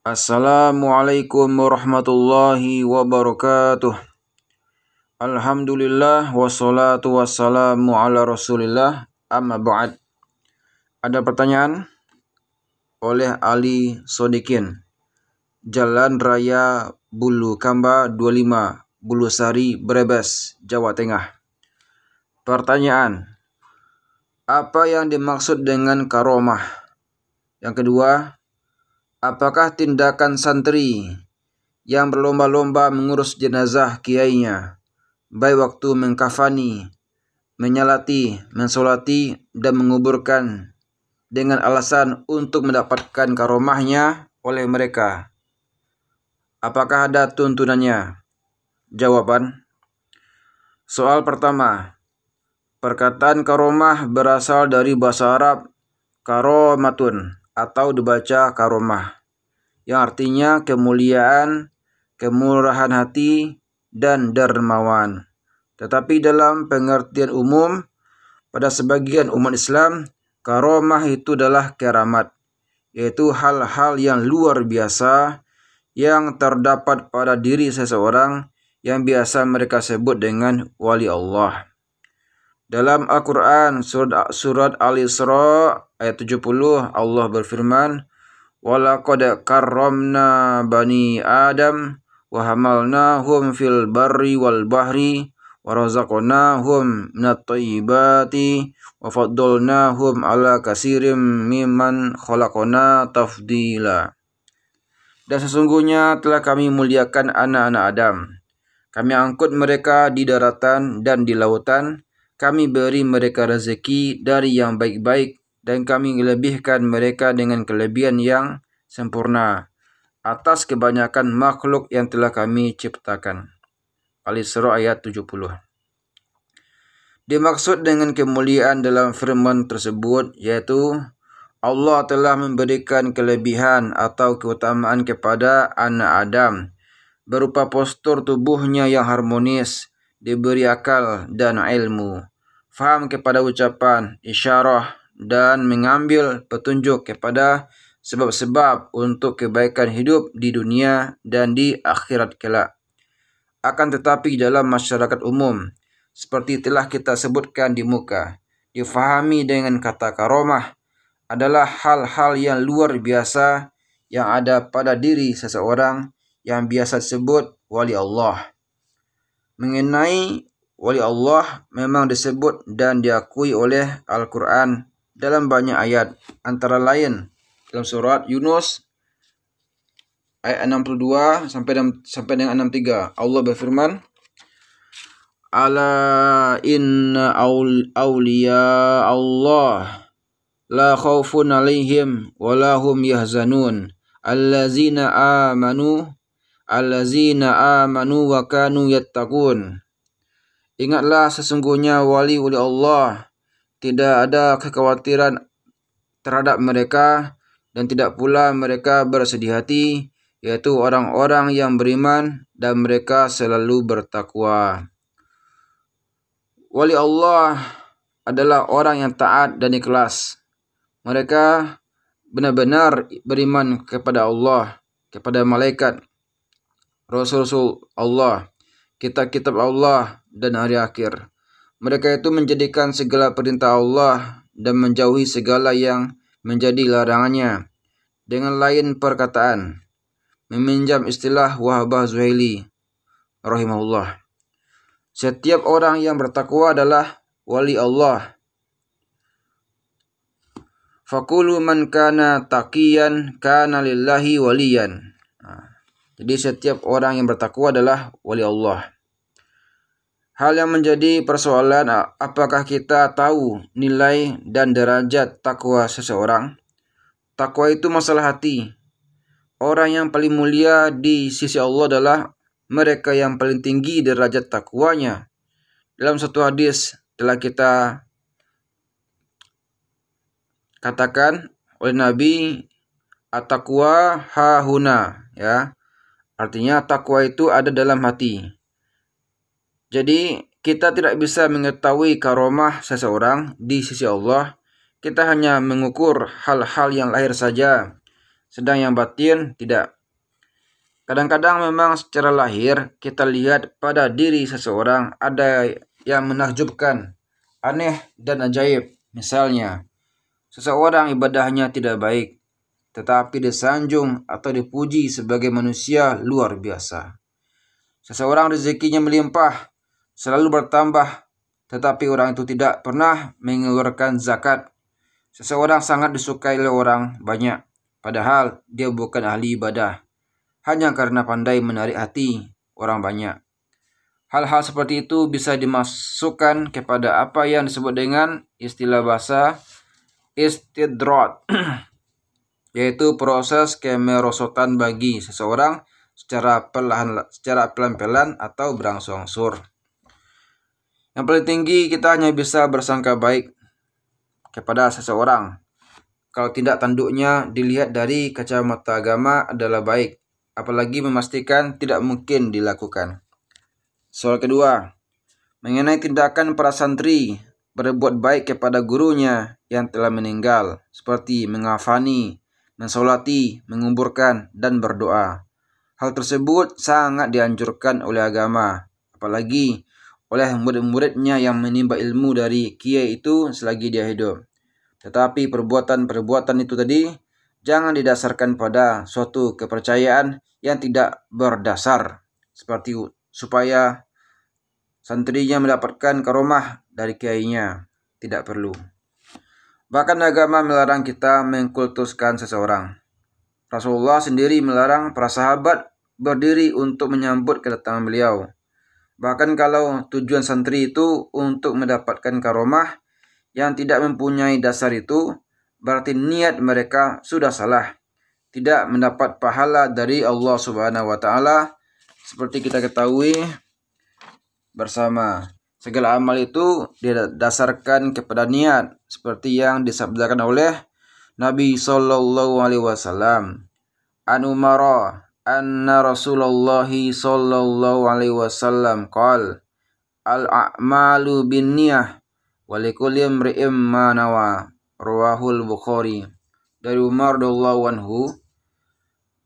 Assalamualaikum warahmatullahi wabarakatuh Alhamdulillah wassalatu wassalamu ala rasulillah amma ba'd Ada pertanyaan oleh Ali Sodikin Jalan Raya Bulu Kamba 25 Bulusari Brebes Jawa Tengah Pertanyaan Apa yang dimaksud dengan karomah? Yang kedua, Apakah tindakan santri yang berlomba-lomba mengurus jenazah kiainya, baik waktu mengkafani, menyalati, mensolati, dan menguburkan dengan alasan untuk mendapatkan karomahnya oleh mereka? Apakah ada tuntunannya? Jawaban Soal pertama Perkataan karomah berasal dari bahasa Arab karomatun atau dibaca karomah yang artinya kemuliaan, kemurahan hati, dan dermawan. Tetapi dalam pengertian umum, pada sebagian umat Islam, karomah itu adalah keramat, yaitu hal-hal yang luar biasa yang terdapat pada diri seseorang yang biasa mereka sebut dengan wali Allah. Dalam Al-Quran surat, surat Al-Isra ayat 70 Allah berfirman Walakad karramna bani Adam wa hamalnahum fil barri wal bahri wa razaqnahum minat thayyibati wa faddalnahum ala kasirim mimman khalaqna tafdila dan sesungguhnya telah kami muliakan anak-anak Adam. Kami angkut mereka di daratan dan di lautan, kami beri mereka rezeki dari yang baik-baik dan kami lebihkan mereka dengan kelebihan yang sempurna atas kebanyakan makhluk yang telah kami ciptakan. Al-Isra ayat 70. Dimaksud dengan kemuliaan dalam firman tersebut yaitu Allah telah memberikan kelebihan atau keutamaan kepada anak Adam berupa postur tubuhnya yang harmonis, diberi akal dan ilmu faham kepada ucapan, isyarah, dan mengambil petunjuk kepada sebab-sebab untuk kebaikan hidup di dunia dan di akhirat kelak. Akan tetapi dalam masyarakat umum, seperti telah kita sebutkan di muka, difahami dengan kata karomah adalah hal-hal yang luar biasa yang ada pada diri seseorang yang biasa disebut wali Allah. Mengenai oleh Allah memang disebut dan diakui oleh Al-Quran dalam banyak ayat. Antara lain dalam surat Yunus ayat 62 sampai sampai dengan 63. Allah berfirman, Ala inna awliya Allah la khaufun alaihim wa lahum yahzanun allazina amanu allazina amanu wa kanu yattaqun Ingatlah sesungguhnya wali oleh Allah tidak ada kekhawatiran terhadap mereka dan tidak pula mereka bersedih hati yaitu orang-orang yang beriman dan mereka selalu bertakwa. Wali Allah adalah orang yang taat dan ikhlas. Mereka benar-benar beriman kepada Allah, kepada malaikat, Rasul-Rasul Allah kitab-kitab Allah dan hari akhir. Mereka itu menjadikan segala perintah Allah dan menjauhi segala yang menjadi larangannya. Dengan lain perkataan, meminjam istilah Wahabah Zuhaili rahimahullah. Setiap orang yang bertakwa adalah wali Allah. Fakulu man kana taqiyan kana lillahi waliyan. Jadi setiap orang yang bertakwa adalah wali Allah. Hal yang menjadi persoalan apakah kita tahu nilai dan derajat takwa seseorang? Takwa itu masalah hati. Orang yang paling mulia di sisi Allah adalah mereka yang paling tinggi derajat takwanya. Dalam satu hadis telah kita katakan oleh Nabi Atakwa hahuna ya Artinya takwa itu ada dalam hati. Jadi kita tidak bisa mengetahui karomah seseorang di sisi Allah. Kita hanya mengukur hal-hal yang lahir saja. Sedang yang batin tidak. Kadang-kadang memang secara lahir kita lihat pada diri seseorang ada yang menakjubkan, aneh dan ajaib. Misalnya, seseorang ibadahnya tidak baik, tetapi disanjung atau dipuji sebagai manusia luar biasa. Seseorang rezekinya melimpah, selalu bertambah, tetapi orang itu tidak pernah mengeluarkan zakat. Seseorang sangat disukai oleh orang banyak, padahal dia bukan ahli ibadah, hanya karena pandai menarik hati orang banyak. Hal-hal seperti itu bisa dimasukkan kepada apa yang disebut dengan istilah bahasa istidrot yaitu proses kemerosotan bagi seseorang secara perlahan secara pelan-pelan atau berangsur-angsur. Yang paling tinggi kita hanya bisa bersangka baik kepada seseorang. Kalau tindak tanduknya dilihat dari kacamata agama adalah baik, apalagi memastikan tidak mungkin dilakukan. Soal kedua, mengenai tindakan para santri berbuat baik kepada gurunya yang telah meninggal, seperti mengafani, mensolati, menguburkan, dan berdoa. Hal tersebut sangat dianjurkan oleh agama, apalagi oleh murid-muridnya yang menimba ilmu dari kiai itu selagi dia hidup. Tetapi perbuatan-perbuatan itu tadi jangan didasarkan pada suatu kepercayaan yang tidak berdasar seperti supaya santrinya mendapatkan karomah dari kiainya tidak perlu Bahkan agama melarang kita mengkultuskan seseorang. Rasulullah sendiri melarang para sahabat berdiri untuk menyambut kedatangan beliau. Bahkan kalau tujuan santri itu untuk mendapatkan karomah yang tidak mempunyai dasar itu, berarti niat mereka sudah salah. Tidak mendapat pahala dari Allah Subhanahu wa taala seperti kita ketahui bersama Segala amal itu didasarkan kepada niat seperti yang disabdakan oleh Nabi Shallallahu Alaihi Wasallam. An Umar anna Rasulullah sallallahu alaihi wasallam qol al a'malu bin niyah wa likulli imri'in ma nawa rawahul bukhari dari Umar radhiyallahu anhu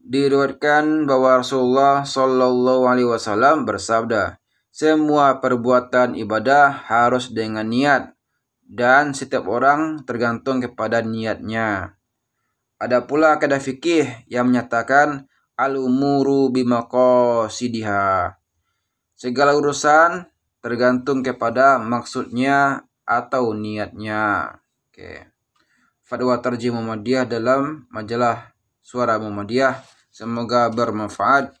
diriwayatkan bahwa Rasulullah sallallahu alaihi wasallam bersabda semua perbuatan ibadah harus dengan niat dan setiap orang tergantung kepada niatnya. Ada pula kaidah fikih yang menyatakan al-umuru bimaqasidiha. Segala urusan tergantung kepada maksudnya atau niatnya. Oke. Fatwa Tarjih Muhammadiyah dalam majalah Suara Muhammadiyah. Semoga bermanfaat.